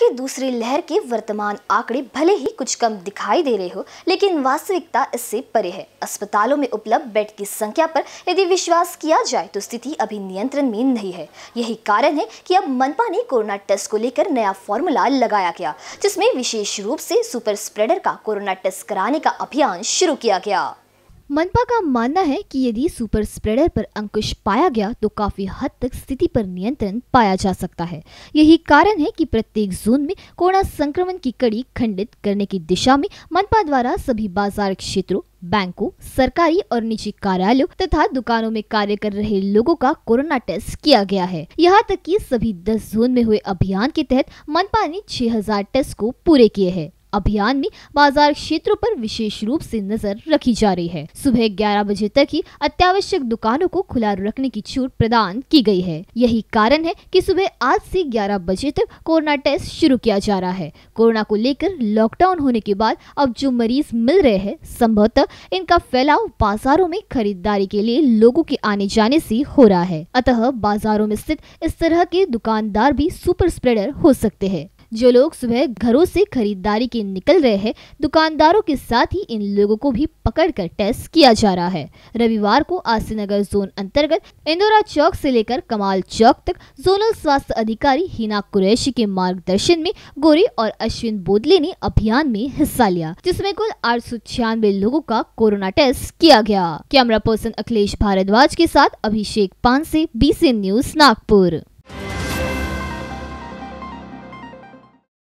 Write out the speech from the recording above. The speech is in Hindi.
की दूसरी लहर के वर्तमान आंकड़े भले ही कुछ कम दिखाई दे रहे हो लेकिन वास्तविकता इससे परे है अस्पतालों में उपलब्ध बेड की संख्या पर यदि विश्वास किया जाए तो स्थिति अभी नियंत्रण में नहीं है यही कारण है कि अब मनपा ने कोरोना टेस्ट को लेकर नया फॉर्मूला लगाया गया जिसमें विशेष रूप से सुपर स्प्रेडर का कोरोना टेस्ट कराने का अभियान शुरू किया गया मनपा का मानना है कि यदि सुपर स्प्रेडर पर अंकुश पाया गया तो काफी हद तक स्थिति पर नियंत्रण पाया जा सकता है यही कारण है कि प्रत्येक जोन में कोरोना संक्रमण की कड़ी खंडित करने की दिशा में मनपा द्वारा सभी बाजार क्षेत्रों बैंकों सरकारी और निजी कार्यालयों तथा दुकानों में कार्य कर रहे लोगों का कोरोना टेस्ट किया गया है यहाँ तक कि सभी 10 जोन में हुए अभियान के तहत मनपा ने 6000 टेस्ट को पूरे किए हैं अभियान में बाजार क्षेत्रों पर विशेष रूप से नजर रखी जा रही है सुबह 11 बजे तक ही अत्यावश्यक दुकानों को खुला रखने की छूट प्रदान की गई है यही कारण है कि सुबह आज से 11 बजे तक कोरोना टेस्ट शुरू किया जा रहा है कोरोना को लेकर लॉकडाउन होने के बाद अब जो मरीज मिल रहे हैं संभवतः इनका फैलाव बाजारों में खरीदारी के लिए लोगों के आने जाने से हो रहा है अतः बाजारों में स्थित इस तरह के दुकानदार भी सुपर स्प्रेडर हो सकते हैं जो लोग सुबह घरों से खरीदारी के निकल रहे हैं दुकानदारों के साथ ही इन लोगों को भी पकड़कर टेस्ट किया जा रहा है रविवार को आसीनगर जोन अंतर्गत इंदौरा चौक से लेकर कमाल चौक तक जोनल स्वास्थ्य अधिकारी हिना कुरैशी के मार्गदर्शन में गोरे और अश्विन बोदले ने अभियान में हिस्सा लिया जिसमे कुल आठ सौ छियानवे लोगों का कोरोना टेस्ट किया गया कैमरा पर्सन अखिलेश भारद्वाज के साथ अभिषेक पान से बीसी न्यूज नागपुर